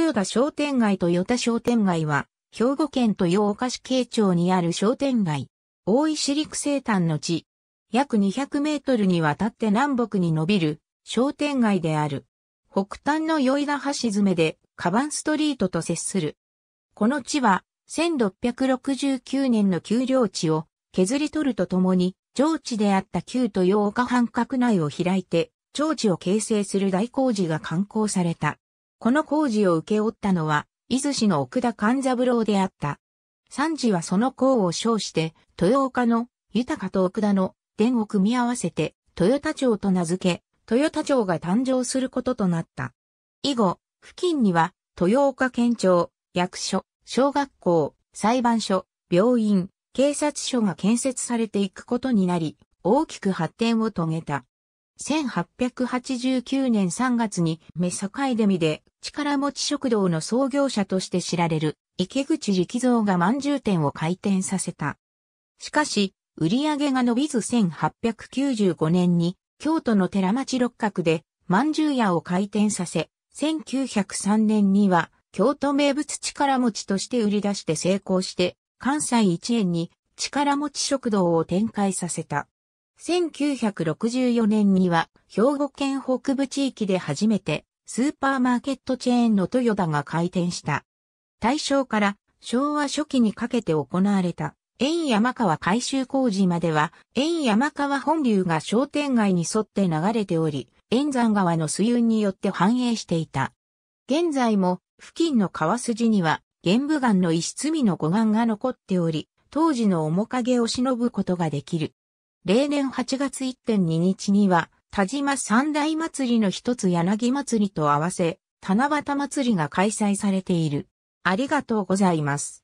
豊田商店街と与田商店街は、兵庫県豊岡市慶町にある商店街、大石陸生誕の地、約200メートルにわたって南北に伸びる商店街である。北端の宵田橋爪で、カバンストリートと接する。この地は、1669年の丘陵地を削り取るとともに、上地であった旧豊岡半角内を開いて、長地を形成する大工事が刊行された。この工事を受け負ったのは、伊豆市の奥田勘三郎であった。三次はその功を称して、豊岡の豊と奥田の伝を組み合わせて、豊田町と名付け、豊田町が誕生することとなった。以後、付近には、豊岡県庁、役所、小学校、裁判所、病院、警察署が建設されていくことになり、大きく発展を遂げた。1889年3月にメサカイデミで力持ち食堂の創業者として知られる池口力蔵が満十店を開店させた。しかし、売り上げが伸びず1895年に京都の寺町六角で満十屋を開店させ、1903年には京都名物力持ちとして売り出して成功して関西一円に力持ち食堂を展開させた。1964年には兵庫県北部地域で初めてスーパーマーケットチェーンの豊田が開店した。大正から昭和初期にかけて行われた円山川改修工事までは円山川本流が商店街に沿って流れており、円山川の水運によって繁栄していた。現在も付近の川筋には玄武岩の石積みの護岸が残っており、当時の面影を忍ぶことができる。例年8月1.2日には、田島三大祭りの一つ柳祭りと合わせ、七夕祭りが開催されている。ありがとうございます。